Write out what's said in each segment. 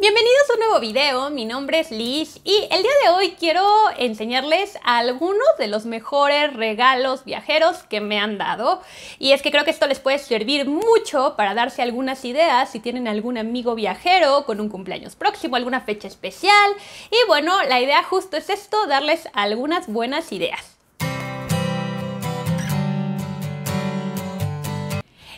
Bienvenidos a un nuevo video, mi nombre es Liz y el día de hoy quiero enseñarles algunos de los mejores regalos viajeros que me han dado y es que creo que esto les puede servir mucho para darse algunas ideas si tienen algún amigo viajero con un cumpleaños próximo, alguna fecha especial y bueno, la idea justo es esto, darles algunas buenas ideas.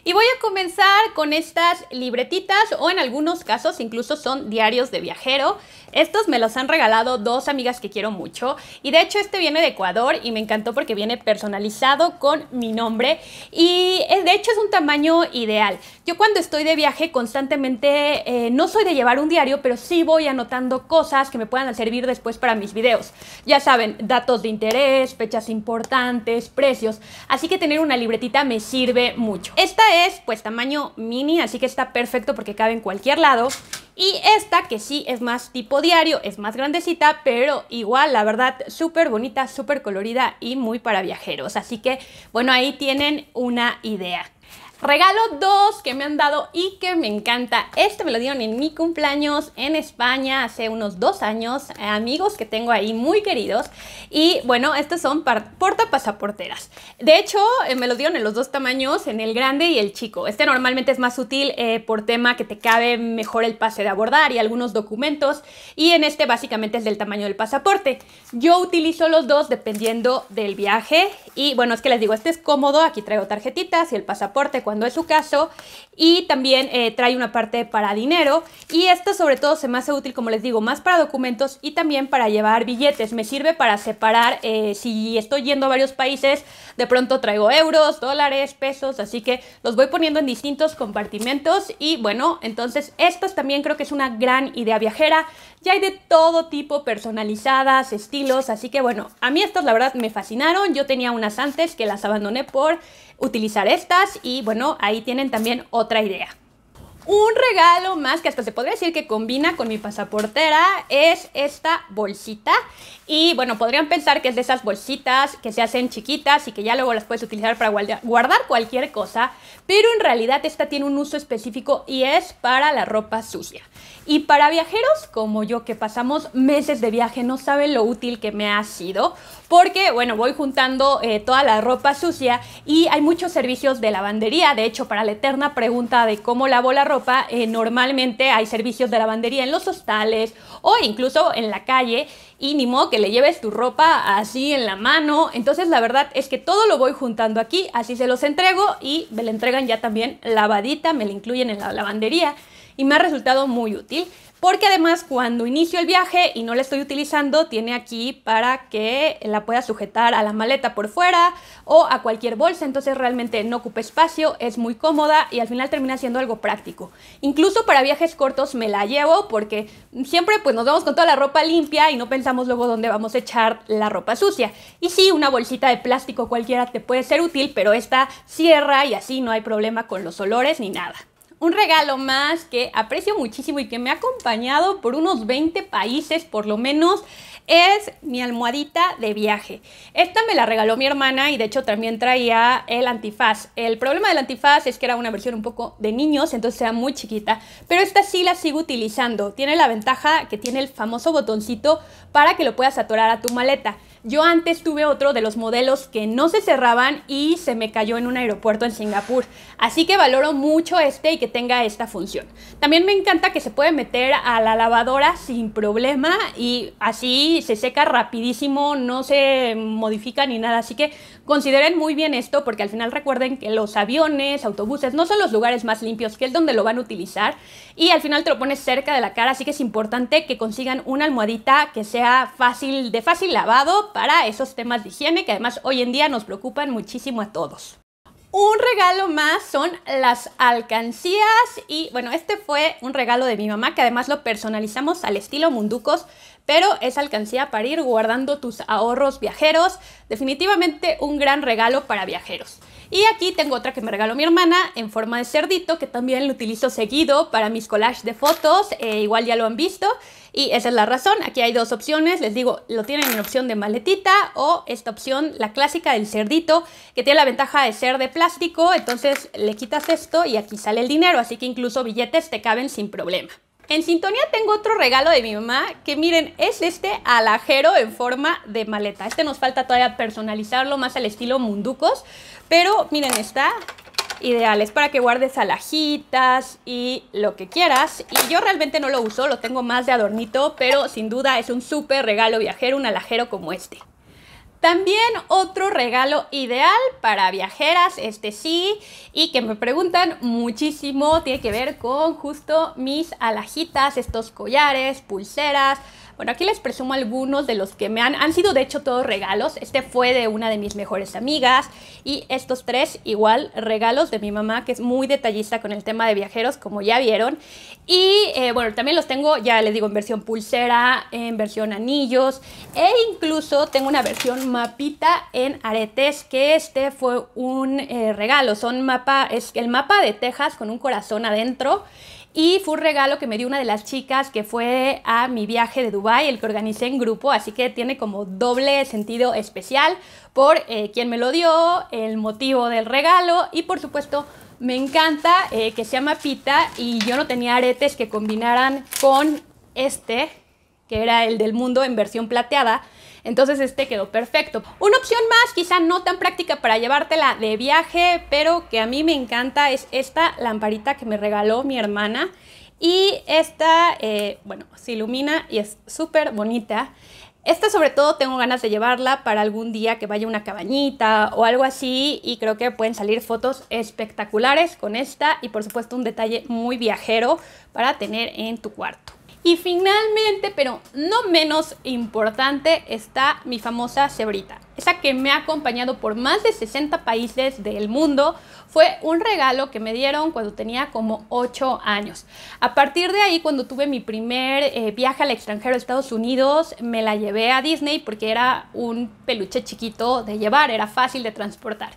Y voy a comenzar con estas libretitas o en algunos casos incluso son diarios de viajero estos me los han regalado dos amigas que quiero mucho y de hecho este viene de Ecuador y me encantó porque viene personalizado con mi nombre y eh, de hecho es un tamaño ideal. Yo cuando estoy de viaje constantemente eh, no soy de llevar un diario, pero sí voy anotando cosas que me puedan servir después para mis videos. Ya saben, datos de interés, fechas importantes, precios, así que tener una libretita me sirve mucho. Esta es pues tamaño mini, así que está perfecto porque cabe en cualquier lado y esta que sí es más tipo diario, es más grandecita, pero igual, la verdad, súper bonita, súper colorida y muy para viajeros. Así que, bueno, ahí tienen una idea. Regalo dos que me han dado y que me encanta. Este me lo dieron en mi cumpleaños en España hace unos dos años. Eh, amigos que tengo ahí muy queridos. Y bueno, estos son portapasaporteras. De hecho, eh, me lo dieron en los dos tamaños, en el grande y el chico. Este normalmente es más útil eh, por tema que te cabe mejor el pase de abordar y algunos documentos. Y en este básicamente es del tamaño del pasaporte. Yo utilizo los dos dependiendo del viaje. Y bueno, es que les digo, este es cómodo. Aquí traigo tarjetitas y el pasaporte cuando es su caso y también eh, trae una parte para dinero y esto sobre todo se me hace útil como les digo más para documentos y también para llevar billetes me sirve para separar eh, si estoy yendo a varios países de pronto traigo euros dólares pesos así que los voy poniendo en distintos compartimentos y bueno entonces estas también creo que es una gran idea viajera ya hay de todo tipo personalizadas estilos así que bueno a mí estas la verdad me fascinaron yo tenía unas antes que las abandoné por utilizar estas y bueno, ahí tienen también otra idea. Un regalo más que hasta se podría decir que combina con mi pasaportera es esta bolsita. Y bueno, podrían pensar que es de esas bolsitas que se hacen chiquitas y que ya luego las puedes utilizar para guardar cualquier cosa. Pero en realidad esta tiene un uso específico y es para la ropa sucia. Y para viajeros como yo que pasamos meses de viaje, no saben lo útil que me ha sido, porque bueno, voy juntando eh, toda la ropa sucia y hay muchos servicios de lavandería. De hecho, para la eterna pregunta de cómo lavo la ropa, eh, normalmente hay servicios de lavandería en los hostales o incluso en la calle y ni modo que le lleves tu ropa así en la mano. Entonces la verdad es que todo lo voy juntando aquí, así se los entrego y me la entregan ya también lavadita, me la incluyen en la lavandería y me ha resultado muy útil porque además cuando inicio el viaje y no la estoy utilizando, tiene aquí para que la pueda sujetar a la maleta por fuera o a cualquier bolsa, entonces realmente no ocupa espacio, es muy cómoda y al final termina siendo algo práctico. Incluso para viajes cortos me la llevo porque siempre pues nos vamos con toda la ropa limpia y no pensamos luego donde vamos a echar la ropa sucia. Y sí, una bolsita de plástico cualquiera te puede ser útil, pero esta cierra y así no hay problema con los olores ni nada. Un regalo más que aprecio muchísimo y que me ha acompañado por unos 20 países por lo menos es mi almohadita de viaje. Esta me la regaló mi hermana y de hecho también traía el antifaz. El problema del antifaz es que era una versión un poco de niños, entonces era muy chiquita, pero esta sí la sigo utilizando. Tiene la ventaja que tiene el famoso botoncito para que lo puedas atorar a tu maleta. Yo antes tuve otro de los modelos que no se cerraban y se me cayó en un aeropuerto en Singapur. Así que valoro mucho este y que tenga esta función. También me encanta que se puede meter a la lavadora sin problema y así se seca rapidísimo, no se modifica ni nada. Así que consideren muy bien esto porque al final recuerden que los aviones, autobuses, no son los lugares más limpios, que es donde lo van a utilizar. Y al final te lo pones cerca de la cara, así que es importante que consigan una almohadita que sea fácil, de fácil lavado, para esos temas de higiene que además hoy en día nos preocupan muchísimo a todos. Un regalo más son las alcancías y bueno, este fue un regalo de mi mamá que además lo personalizamos al estilo munducos, pero es alcancía para ir guardando tus ahorros viajeros, definitivamente un gran regalo para viajeros. Y aquí tengo otra que me regaló mi hermana en forma de cerdito que también lo utilizo seguido para mis collages de fotos, eh, igual ya lo han visto. Y esa es la razón. Aquí hay dos opciones. Les digo, lo tienen en opción de maletita o esta opción, la clásica del cerdito, que tiene la ventaja de ser de plástico. Entonces le quitas esto y aquí sale el dinero. Así que incluso billetes te caben sin problema. En sintonía tengo otro regalo de mi mamá, que miren, es este alajero en forma de maleta. Este nos falta todavía personalizarlo más al estilo munducos, pero miren, está ideales para que guardes alajitas y lo que quieras. Y yo realmente no lo uso, lo tengo más de adornito, pero sin duda es un súper regalo viajero, un alajero como este. También otro regalo ideal para viajeras, este sí, y que me preguntan muchísimo, tiene que ver con justo mis alajitas, estos collares, pulseras, bueno, aquí les presumo algunos de los que me han, han sido de hecho todos regalos. Este fue de una de mis mejores amigas y estos tres igual regalos de mi mamá que es muy detallista con el tema de viajeros como ya vieron. Y eh, bueno, también los tengo, ya les digo, en versión pulsera, en versión anillos e incluso tengo una versión mapita en aretes que este fue un eh, regalo. Son mapa, es el mapa de Texas con un corazón adentro. Y fue un regalo que me dio una de las chicas que fue a mi viaje de Dubai, el que organicé en grupo, así que tiene como doble sentido especial por eh, quién me lo dio, el motivo del regalo y por supuesto me encanta eh, que que llama Pita y yo no tenía aretes que combinaran con este, que era el del mundo en versión plateada, entonces este quedó perfecto. Una opción más, quizá no tan práctica para llevártela de viaje, pero que a mí me encanta, es esta lamparita que me regaló mi hermana. Y esta, eh, bueno, se ilumina y es súper bonita. Esta sobre todo tengo ganas de llevarla para algún día que vaya a una cabañita o algo así y creo que pueden salir fotos espectaculares con esta y por supuesto un detalle muy viajero para tener en tu cuarto. Y finalmente, pero no menos importante, está mi famosa cebrita esa que me ha acompañado por más de 60 países del mundo, fue un regalo que me dieron cuando tenía como 8 años. A partir de ahí, cuando tuve mi primer eh, viaje al extranjero a Estados Unidos, me la llevé a Disney porque era un peluche chiquito de llevar, era fácil de transportar.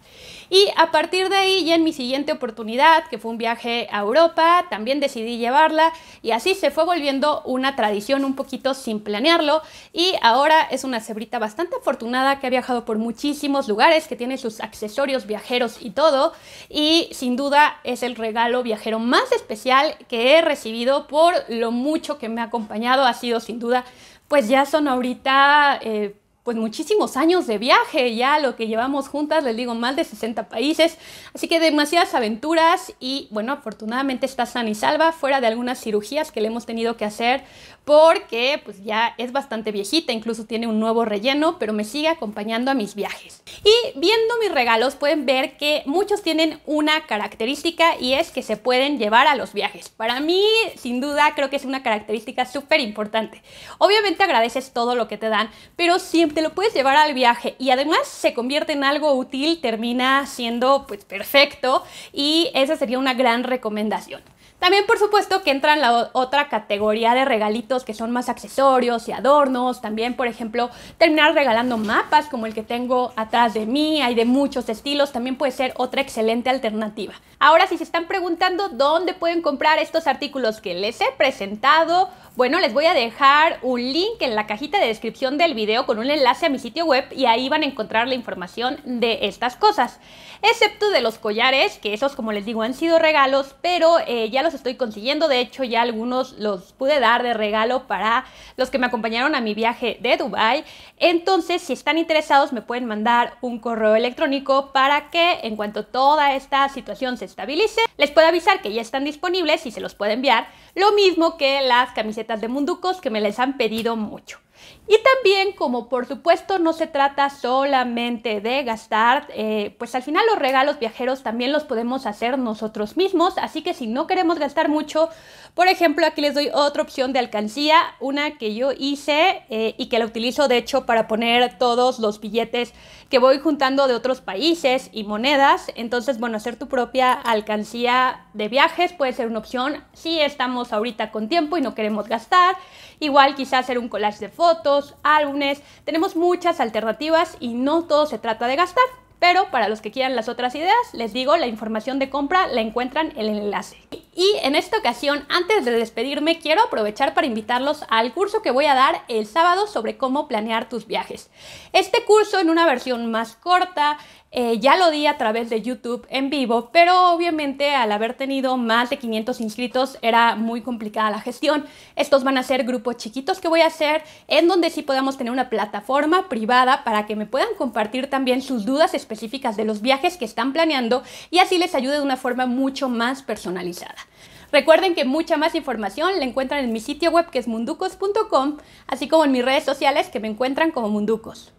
Y a partir de ahí, ya en mi siguiente oportunidad, que fue un viaje a Europa, también decidí llevarla y así se fue volviendo una tradición un poquito sin planearlo y ahora es una cebrita bastante afortunada que había por muchísimos lugares, que tiene sus accesorios viajeros y todo, y sin duda es el regalo viajero más especial que he recibido por lo mucho que me ha acompañado, ha sido sin duda, pues ya son ahorita... Eh, pues muchísimos años de viaje, ya lo que llevamos juntas, les digo, más de 60 países, así que demasiadas aventuras y bueno, afortunadamente está sana y salva, fuera de algunas cirugías que le hemos tenido que hacer porque pues ya es bastante viejita, incluso tiene un nuevo relleno, pero me sigue acompañando a mis viajes. Y viendo mis regalos pueden ver que muchos tienen una característica y es que se pueden llevar a los viajes. Para mí, sin duda, creo que es una característica súper importante. Obviamente agradeces todo lo que te dan, pero siempre te lo puedes llevar al viaje y además se convierte en algo útil, termina siendo pues perfecto y esa sería una gran recomendación. También, por supuesto, que entra en la otra categoría de regalitos que son más accesorios y adornos. También, por ejemplo, terminar regalando mapas como el que tengo atrás de mí. Hay de muchos estilos. También puede ser otra excelente alternativa. Ahora, si se están preguntando dónde pueden comprar estos artículos que les he presentado, bueno, les voy a dejar un link en la cajita de descripción del video con un enlace a mi sitio web y ahí van a encontrar la información de estas cosas. Excepto de los collares, que esos, como les digo, han sido regalos, pero eh, ya los estoy consiguiendo, de hecho ya algunos los pude dar de regalo para los que me acompañaron a mi viaje de Dubai. Entonces, si están interesados, me pueden mandar un correo electrónico para que en cuanto toda esta situación se estabilice, les pueda avisar que ya están disponibles y se los puede enviar. Lo mismo que las camisetas de Munducos que me les han pedido mucho. Y también, como por supuesto no se trata solamente de gastar, eh, pues al final los regalos viajeros también los podemos hacer nosotros mismos, así que si no queremos gastar mucho, por ejemplo, aquí les doy otra opción de alcancía, una que yo hice eh, y que la utilizo de hecho para poner todos los billetes que voy juntando de otros países y monedas. Entonces, bueno, hacer tu propia alcancía de viajes puede ser una opción si estamos ahorita con tiempo y no queremos gastar. Igual quizás hacer un collage de fotos, álbumes. Tenemos muchas alternativas y no todo se trata de gastar. Pero para los que quieran las otras ideas, les digo, la información de compra la encuentran en el enlace. Y en esta ocasión, antes de despedirme, quiero aprovechar para invitarlos al curso que voy a dar el sábado sobre cómo planear tus viajes. Este curso en una versión más corta, eh, ya lo di a través de YouTube en vivo, pero obviamente al haber tenido más de 500 inscritos era muy complicada la gestión. Estos van a ser grupos chiquitos que voy a hacer en donde sí podamos tener una plataforma privada para que me puedan compartir también sus dudas específicas de los viajes que están planeando y así les ayude de una forma mucho más personalizada. Recuerden que mucha más información la encuentran en mi sitio web que es munducos.com, así como en mis redes sociales que me encuentran como munducos.